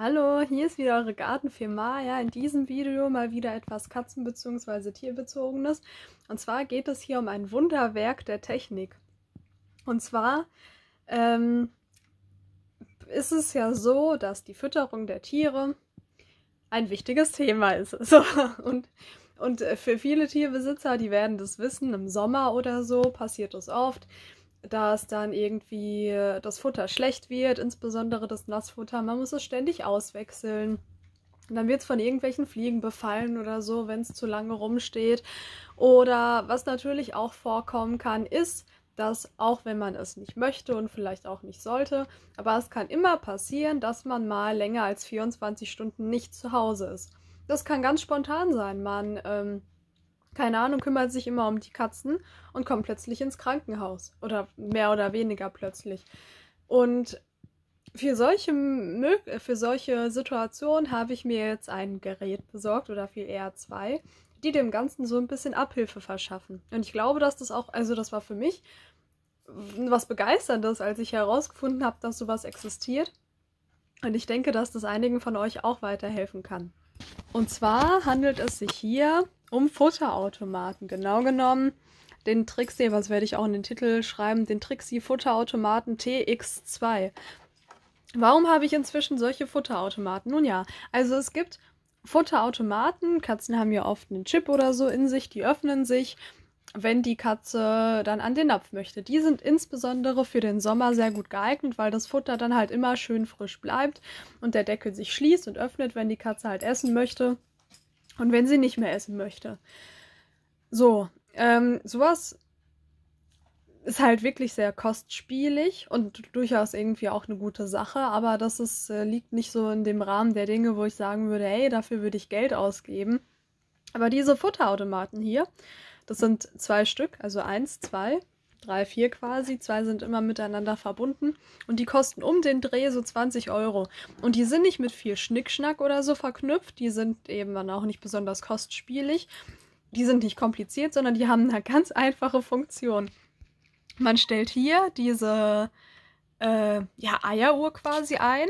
Hallo, hier ist wieder eure Gartenfirma. Ja, In diesem Video mal wieder etwas Katzen- bzw. Tierbezogenes. Und zwar geht es hier um ein Wunderwerk der Technik. Und zwar ähm, ist es ja so, dass die Fütterung der Tiere ein wichtiges Thema ist. So, und, und äh, für viele Tierbesitzer, die werden das wissen, im Sommer oder so passiert das oft, dass dann irgendwie das Futter schlecht wird, insbesondere das Nassfutter. Man muss es ständig auswechseln. Und dann wird es von irgendwelchen Fliegen befallen oder so, wenn es zu lange rumsteht. Oder was natürlich auch vorkommen kann, ist, dass auch wenn man es nicht möchte und vielleicht auch nicht sollte, aber es kann immer passieren, dass man mal länger als 24 Stunden nicht zu Hause ist. Das kann ganz spontan sein. Man ähm, keine Ahnung, kümmert sich immer um die Katzen und kommt plötzlich ins Krankenhaus. Oder mehr oder weniger plötzlich. Und für solche, für solche Situationen habe ich mir jetzt ein Gerät besorgt oder viel eher zwei, die dem Ganzen so ein bisschen Abhilfe verschaffen. Und ich glaube, dass das auch, also das war für mich was Begeisterndes, als ich herausgefunden habe, dass sowas existiert. Und ich denke, dass das einigen von euch auch weiterhelfen kann. Und zwar handelt es sich hier um Futterautomaten. Genau genommen den Trixie, was werde ich auch in den Titel schreiben, den Trixie Futterautomaten TX2. Warum habe ich inzwischen solche Futterautomaten? Nun ja, also es gibt Futterautomaten. Katzen haben ja oft einen Chip oder so in sich, die öffnen sich wenn die Katze dann an den Napf möchte. Die sind insbesondere für den Sommer sehr gut geeignet, weil das Futter dann halt immer schön frisch bleibt und der Deckel sich schließt und öffnet, wenn die Katze halt essen möchte und wenn sie nicht mehr essen möchte. So, ähm, sowas ist halt wirklich sehr kostspielig und durchaus irgendwie auch eine gute Sache, aber das ist, äh, liegt nicht so in dem Rahmen der Dinge, wo ich sagen würde, hey, dafür würde ich Geld ausgeben. Aber diese Futterautomaten hier, das sind zwei Stück, also eins, zwei, drei, vier quasi. Zwei sind immer miteinander verbunden und die kosten um den Dreh so 20 Euro. Und die sind nicht mit viel Schnickschnack oder so verknüpft. Die sind eben dann auch nicht besonders kostspielig. Die sind nicht kompliziert, sondern die haben eine ganz einfache Funktion. Man stellt hier diese äh, ja, Eieruhr quasi ein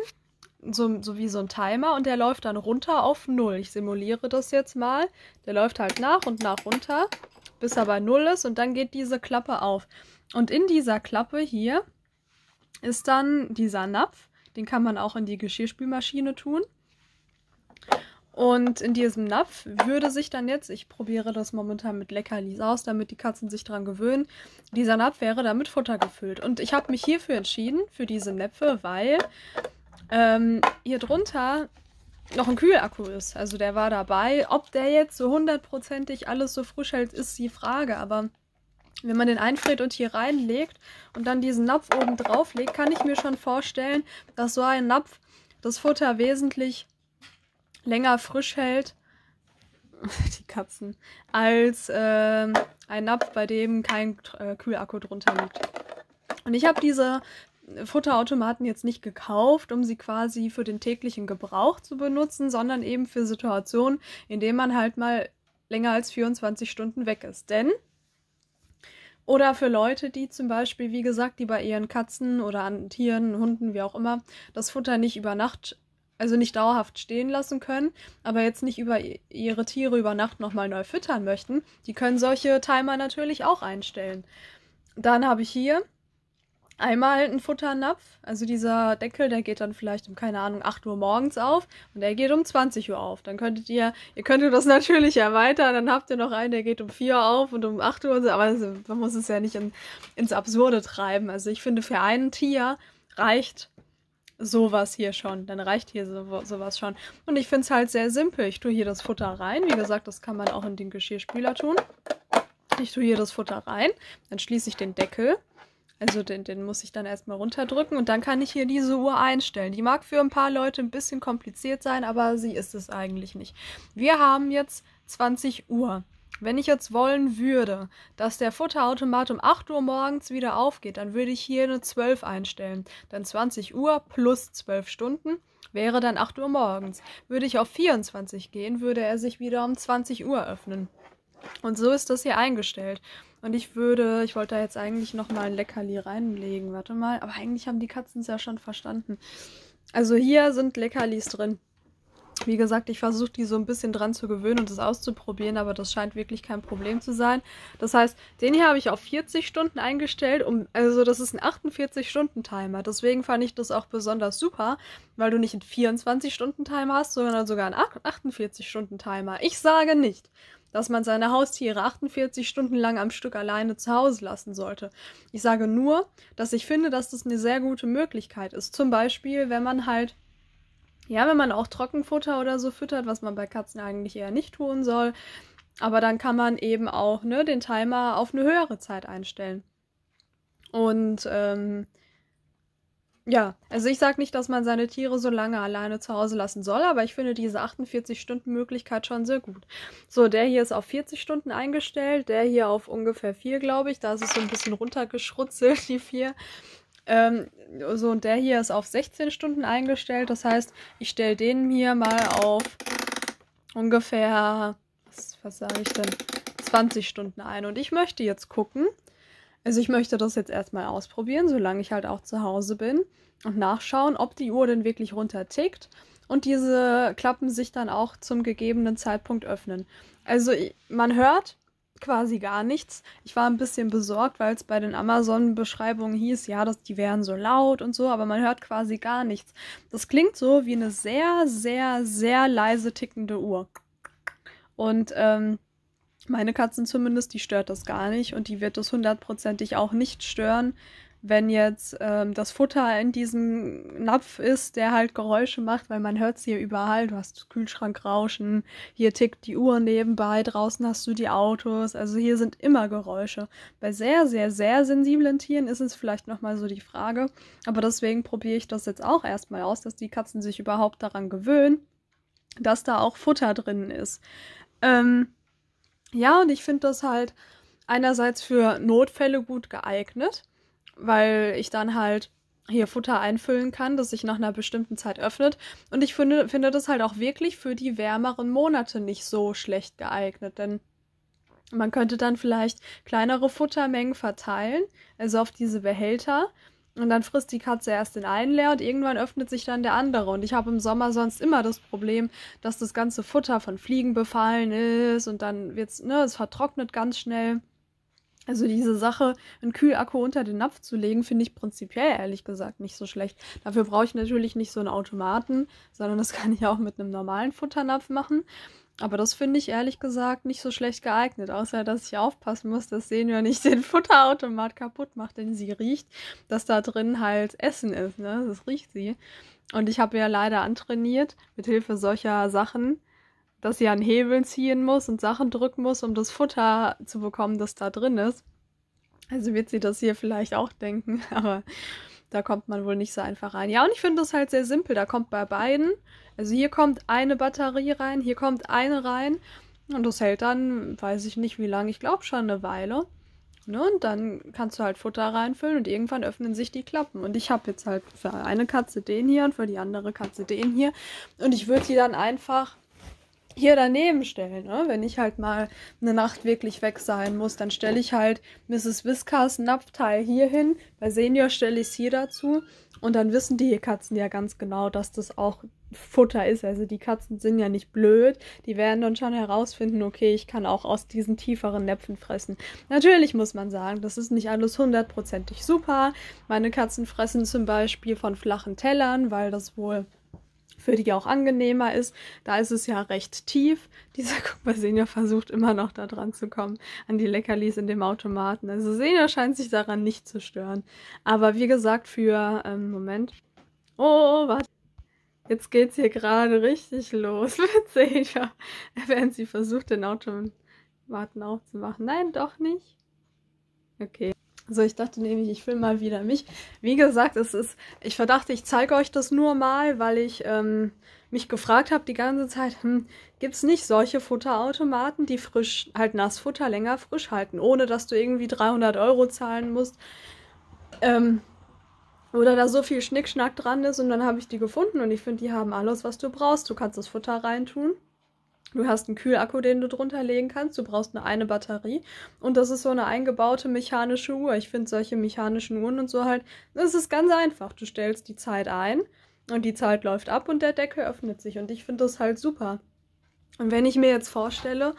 so, so wie so ein Timer und der läuft dann runter auf Null. Ich simuliere das jetzt mal. Der läuft halt nach und nach runter bis er bei null ist und dann geht diese Klappe auf. Und in dieser Klappe hier ist dann dieser Napf. Den kann man auch in die Geschirrspülmaschine tun. Und in diesem Napf würde sich dann jetzt, ich probiere das momentan mit Leckerlis aus, damit die Katzen sich daran gewöhnen, dieser Napf wäre damit Futter gefüllt. Und ich habe mich hierfür entschieden, für diese Näpfe, weil ähm, hier drunter noch ein Kühlakku ist. Also der war dabei. Ob der jetzt so hundertprozentig alles so frisch hält, ist die Frage. Aber wenn man den einfriert und hier reinlegt und dann diesen Napf oben drauf legt, kann ich mir schon vorstellen, dass so ein Napf das Futter wesentlich länger frisch hält. die Katzen. Als äh, ein Napf, bei dem kein äh, Kühlakku drunter liegt. Und ich habe diese Futterautomaten jetzt nicht gekauft, um sie quasi für den täglichen Gebrauch zu benutzen, sondern eben für Situationen, in denen man halt mal länger als 24 Stunden weg ist. Denn oder für Leute, die zum Beispiel, wie gesagt, die bei ihren Katzen oder an Tieren, Hunden, wie auch immer, das Futter nicht über Nacht, also nicht dauerhaft stehen lassen können, aber jetzt nicht über ihre Tiere über Nacht nochmal neu füttern möchten, die können solche Timer natürlich auch einstellen. Dann habe ich hier Einmal ein Futternapf, also dieser Deckel, der geht dann vielleicht um, keine Ahnung, 8 Uhr morgens auf und der geht um 20 Uhr auf. Dann könntet ihr, ihr könntet das natürlich erweitern, dann habt ihr noch einen, der geht um 4 Uhr auf und um 8 Uhr, aber man muss es ja nicht in, ins Absurde treiben. Also ich finde, für ein Tier reicht sowas hier schon. Dann reicht hier so, sowas schon. Und ich finde es halt sehr simpel. Ich tue hier das Futter rein. Wie gesagt, das kann man auch in den Geschirrspüler tun. Ich tue hier das Futter rein, dann schließe ich den Deckel also den, den muss ich dann erstmal runterdrücken und dann kann ich hier diese Uhr einstellen. Die mag für ein paar Leute ein bisschen kompliziert sein, aber sie ist es eigentlich nicht. Wir haben jetzt 20 Uhr. Wenn ich jetzt wollen würde, dass der Futterautomat um 8 Uhr morgens wieder aufgeht, dann würde ich hier eine 12 einstellen. Dann 20 Uhr plus 12 Stunden wäre dann 8 Uhr morgens. Würde ich auf 24 gehen, würde er sich wieder um 20 Uhr öffnen. Und so ist das hier eingestellt. Und ich würde, ich wollte da jetzt eigentlich nochmal ein Leckerli reinlegen. Warte mal. Aber eigentlich haben die Katzen es ja schon verstanden. Also hier sind Leckerlis drin. Wie gesagt, ich versuche die so ein bisschen dran zu gewöhnen und das auszuprobieren, aber das scheint wirklich kein Problem zu sein. Das heißt, den hier habe ich auf 40 Stunden eingestellt, um, also das ist ein 48-Stunden-Timer. Deswegen fand ich das auch besonders super, weil du nicht einen 24-Stunden-Timer hast, sondern sogar einen 48-Stunden-Timer. Ich sage nicht dass man seine Haustiere 48 Stunden lang am Stück alleine zu Hause lassen sollte. Ich sage nur, dass ich finde, dass das eine sehr gute Möglichkeit ist. Zum Beispiel, wenn man halt ja, wenn man auch Trockenfutter oder so füttert, was man bei Katzen eigentlich eher nicht tun soll. Aber dann kann man eben auch ne, den Timer auf eine höhere Zeit einstellen. Und ähm, ja, also ich sage nicht, dass man seine Tiere so lange alleine zu Hause lassen soll, aber ich finde diese 48-Stunden-Möglichkeit schon sehr gut. So, der hier ist auf 40 Stunden eingestellt, der hier auf ungefähr 4, glaube ich. Da ist es so ein bisschen runtergeschrutzelt, die 4. Ähm, so, und der hier ist auf 16 Stunden eingestellt. Das heißt, ich stelle den hier mal auf ungefähr, was, was sage ich denn, 20 Stunden ein. Und ich möchte jetzt gucken, also ich möchte das jetzt erstmal ausprobieren, solange ich halt auch zu Hause bin und nachschauen, ob die Uhr denn wirklich runter tickt und diese Klappen sich dann auch zum gegebenen Zeitpunkt öffnen. Also man hört quasi gar nichts. Ich war ein bisschen besorgt, weil es bei den Amazon-Beschreibungen hieß, ja, dass die wären so laut und so, aber man hört quasi gar nichts. Das klingt so wie eine sehr, sehr, sehr leise tickende Uhr. Und ähm, meine Katzen zumindest, die stört das gar nicht und die wird das hundertprozentig auch nicht stören, wenn jetzt ähm, das Futter in diesem Napf ist, der halt Geräusche macht, weil man hört es hier überall. Du hast Kühlschrank rauschen, hier tickt die Uhr nebenbei, draußen hast du die Autos. Also hier sind immer Geräusche. Bei sehr, sehr, sehr sensiblen Tieren ist es vielleicht nochmal so die Frage. Aber deswegen probiere ich das jetzt auch erstmal aus, dass die Katzen sich überhaupt daran gewöhnen, dass da auch Futter drin ist. Ähm, ja, und ich finde das halt einerseits für Notfälle gut geeignet, weil ich dann halt hier Futter einfüllen kann, das sich nach einer bestimmten Zeit öffnet. Und ich finde, finde das halt auch wirklich für die wärmeren Monate nicht so schlecht geeignet, denn man könnte dann vielleicht kleinere Futtermengen verteilen, also auf diese Behälter und dann frisst die Katze erst den einen leer und irgendwann öffnet sich dann der andere. Und ich habe im Sommer sonst immer das Problem, dass das ganze Futter von Fliegen befallen ist und dann wird's, ne, es vertrocknet ganz schnell. Also diese Sache, einen Kühlakku unter den Napf zu legen, finde ich prinzipiell ehrlich gesagt nicht so schlecht. Dafür brauche ich natürlich nicht so einen Automaten, sondern das kann ich auch mit einem normalen Futternapf machen. Aber das finde ich ehrlich gesagt nicht so schlecht geeignet, außer dass ich aufpassen muss, dass Senior nicht den Futterautomat kaputt macht, denn sie riecht, dass da drin halt Essen ist, ne? Das riecht sie. Und ich habe ja leider antrainiert, mit Hilfe solcher Sachen, dass sie an Hebeln ziehen muss und Sachen drücken muss, um das Futter zu bekommen, das da drin ist. Also wird sie das hier vielleicht auch denken, aber da kommt man wohl nicht so einfach rein. Ja, und ich finde das halt sehr simpel. Da kommt bei beiden, also hier kommt eine Batterie rein, hier kommt eine rein. Und das hält dann, weiß ich nicht wie lange, ich glaube schon eine Weile. Ne? Und dann kannst du halt Futter reinfüllen und irgendwann öffnen sich die Klappen. Und ich habe jetzt halt für eine Katze den hier und für die andere Katze den hier. Und ich würde die dann einfach hier daneben stellen. Ne? Wenn ich halt mal eine Nacht wirklich weg sein muss, dann stelle ich halt Mrs. Whiskers Napfteil hier hin. Bei Senior stelle ich es hier dazu. Und dann wissen die Katzen ja ganz genau, dass das auch Futter ist. Also die Katzen sind ja nicht blöd. Die werden dann schon herausfinden, okay, ich kann auch aus diesen tieferen Näpfen fressen. Natürlich muss man sagen, das ist nicht alles hundertprozentig super. Meine Katzen fressen zum Beispiel von flachen Tellern, weil das wohl für die auch angenehmer ist. Da ist es ja recht tief. Dieser Cooper Senior versucht immer noch da dran zu kommen, an die Leckerlis in dem Automaten. Also Senior scheint sich daran nicht zu stören. Aber wie gesagt, für, ähm, Moment. Oh, warte. Jetzt geht's hier gerade richtig los mit Senior. Während sie versucht, den Automaten aufzumachen. Nein, doch nicht. Okay. So, also ich dachte nämlich, ich filme mal wieder mich. Wie gesagt, es ist, ich verdachte, ich zeige euch das nur mal, weil ich ähm, mich gefragt habe die ganze Zeit, hm, gibt es nicht solche Futterautomaten, die frisch, halt Nassfutter länger frisch halten, ohne dass du irgendwie 300 Euro zahlen musst? Ähm, oder da so viel Schnickschnack dran ist und dann habe ich die gefunden und ich finde, die haben alles, was du brauchst. Du kannst das Futter reintun. Du hast einen Kühlakku, den du drunter legen kannst. Du brauchst nur eine Batterie. Und das ist so eine eingebaute mechanische Uhr. Ich finde solche mechanischen Uhren und so halt, das ist ganz einfach. Du stellst die Zeit ein und die Zeit läuft ab und der Deckel öffnet sich. Und ich finde das halt super. Und wenn ich mir jetzt vorstelle,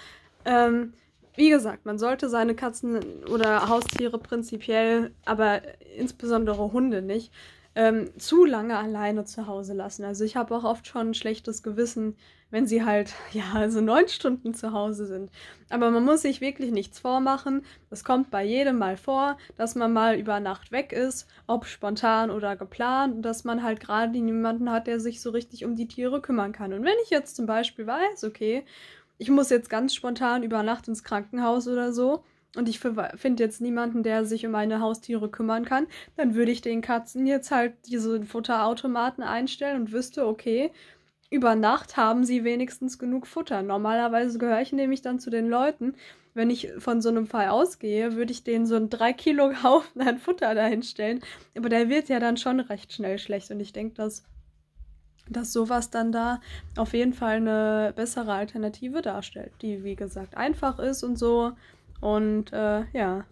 ähm, wie gesagt, man sollte seine Katzen oder Haustiere prinzipiell, aber insbesondere Hunde nicht, ähm, zu lange alleine zu Hause lassen. Also ich habe auch oft schon ein schlechtes Gewissen, wenn sie halt, ja, also neun Stunden zu Hause sind. Aber man muss sich wirklich nichts vormachen. Es kommt bei jedem mal vor, dass man mal über Nacht weg ist, ob spontan oder geplant, dass man halt gerade niemanden hat, der sich so richtig um die Tiere kümmern kann. Und wenn ich jetzt zum Beispiel weiß, okay, ich muss jetzt ganz spontan über Nacht ins Krankenhaus oder so, und ich finde jetzt niemanden, der sich um meine Haustiere kümmern kann, dann würde ich den Katzen jetzt halt diese Futterautomaten einstellen und wüsste, okay, über Nacht haben sie wenigstens genug Futter. Normalerweise gehöre ich nämlich dann zu den Leuten. Wenn ich von so einem Fall ausgehe, würde ich denen so einen 3 Kilo Haufen an Futter dahinstellen. Aber der wird ja dann schon recht schnell schlecht. Und ich denke, dass, dass sowas dann da auf jeden Fall eine bessere Alternative darstellt, die, wie gesagt, einfach ist und so und äh, ja.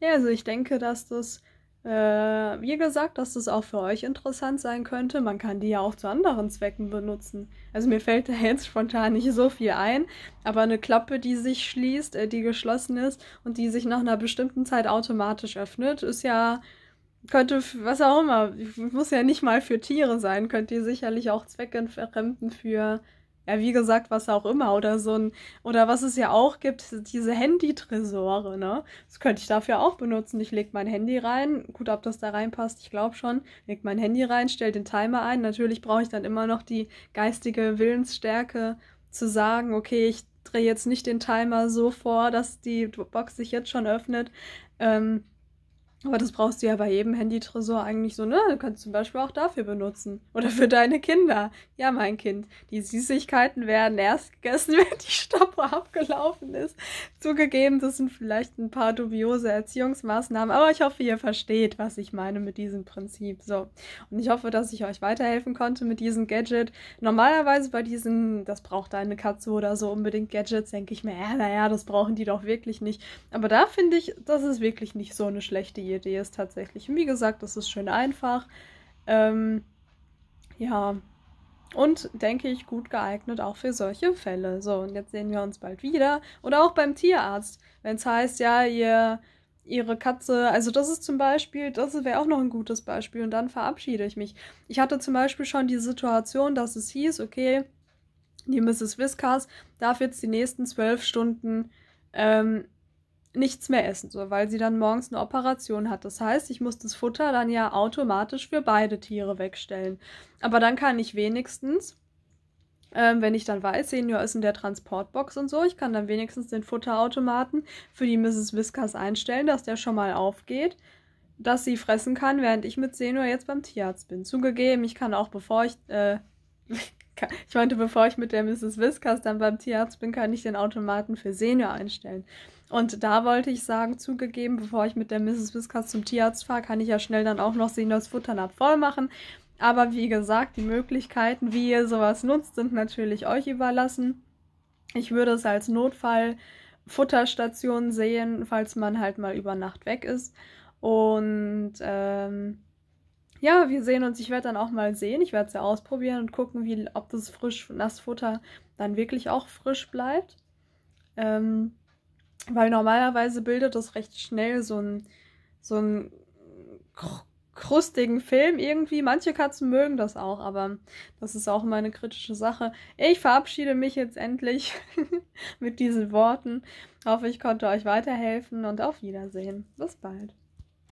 Ja, also ich denke, dass das, äh, wie gesagt, dass das auch für euch interessant sein könnte. Man kann die ja auch zu anderen Zwecken benutzen. Also mir fällt da jetzt spontan nicht so viel ein, aber eine Klappe, die sich schließt, äh, die geschlossen ist und die sich nach einer bestimmten Zeit automatisch öffnet, ist ja könnte, was auch immer, muss ja nicht mal für Tiere sein, könnt ihr sicherlich auch zweckentfremden für ja, wie gesagt, was auch immer oder so ein, oder was es ja auch gibt, diese Handy-Tresore, ne? Das könnte ich dafür auch benutzen. Ich lege mein Handy rein, gut, ob das da reinpasst, ich glaube schon, lege mein Handy rein, stelle den Timer ein. Natürlich brauche ich dann immer noch die geistige Willensstärke zu sagen, okay, ich drehe jetzt nicht den Timer so vor, dass die Box sich jetzt schon öffnet. Ähm, aber das brauchst du ja bei jedem Handytresor eigentlich so, ne? Du kannst zum Beispiel auch dafür benutzen. Oder für deine Kinder. Ja, mein Kind. Die Süßigkeiten werden erst gegessen, wenn die Stoppe abgelaufen ist. Zugegeben, das sind vielleicht ein paar dubiose Erziehungsmaßnahmen, aber ich hoffe, ihr versteht, was ich meine mit diesem Prinzip. So. Und ich hoffe, dass ich euch weiterhelfen konnte mit diesem Gadget. Normalerweise bei diesen, das braucht eine Katze oder so unbedingt Gadgets, denke ich mir, ja, naja, das brauchen die doch wirklich nicht. Aber da finde ich, das ist wirklich nicht so eine schlechte Idee. Idee ist tatsächlich. wie gesagt, das ist schön einfach. Ähm, ja, und denke ich gut geeignet auch für solche Fälle. So, und jetzt sehen wir uns bald wieder. Oder auch beim Tierarzt, wenn es heißt, ja, ihr, ihre Katze, also das ist zum Beispiel, das wäre auch noch ein gutes Beispiel und dann verabschiede ich mich. Ich hatte zum Beispiel schon die Situation, dass es hieß, okay, die Mrs. Whiskers darf jetzt die nächsten zwölf Stunden ähm, nichts mehr essen soll, weil sie dann morgens eine Operation hat. Das heißt, ich muss das Futter dann ja automatisch für beide Tiere wegstellen. Aber dann kann ich wenigstens, ähm, wenn ich dann weiß, Senior ist in der Transportbox und so, ich kann dann wenigstens den Futterautomaten für die Mrs. Whiskers einstellen, dass der schon mal aufgeht dass sie fressen kann, während ich mit Senior jetzt beim Tierarzt bin. Zugegeben, ich kann auch bevor ich, äh, ich meinte, bevor ich mit der Mrs. Whiskers dann beim Tierarzt bin, kann ich den Automaten für Senior einstellen. Und da wollte ich sagen, zugegeben, bevor ich mit der Mrs. Whiskers zum Tierarzt fahre, kann ich ja schnell dann auch noch Seniors Futternapf voll machen. Aber wie gesagt, die Möglichkeiten, wie ihr sowas nutzt, sind natürlich euch überlassen. Ich würde es als Notfall Futterstation sehen, falls man halt mal über Nacht weg ist. Und ähm, ja, wir sehen uns. Ich werde dann auch mal sehen. Ich werde es ja ausprobieren und gucken, wie, ob das frisch Nassfutter dann wirklich auch frisch bleibt. Ähm, weil normalerweise bildet das recht schnell so ein, so ein krustigen Film irgendwie. Manche Katzen mögen das auch, aber das ist auch meine kritische Sache. Ich verabschiede mich jetzt endlich mit diesen Worten. Hoffe, ich konnte euch weiterhelfen und auf Wiedersehen. Bis bald.